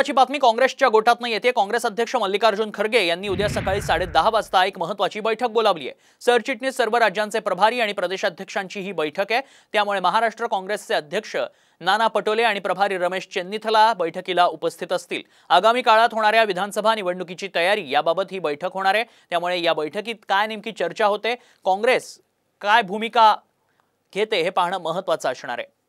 महत्वाची बातमी काँग्रेसच्या गोटात नाही येते काँग्रेस अध्यक्ष मल्लिकार्जुन खरगे यांनी उद्या सकाळी साडे वाजता एक महत्वाची बैठक बोलावली आहे सरचिटणीस सर्व राज्यांचे प्रभारी आणि प्रदेशाध्यक्षांची ही बैठक आहे त्यामुळे महाराष्ट्र काँग्रेसचे अध्यक्ष नाना पटोले आणि प्रभारी रमेश चेन्नीथला बैठकीला उपस्थित असतील आगामी काळात होणाऱ्या विधानसभा निवडणुकीची तयारी याबाबत ही बैठक होणार आहे त्यामुळे या बैठकीत काय नेमकी चर्चा होते काँग्रेस काय भूमिका घेते हे पाहणं महत्वाचं असणार आहे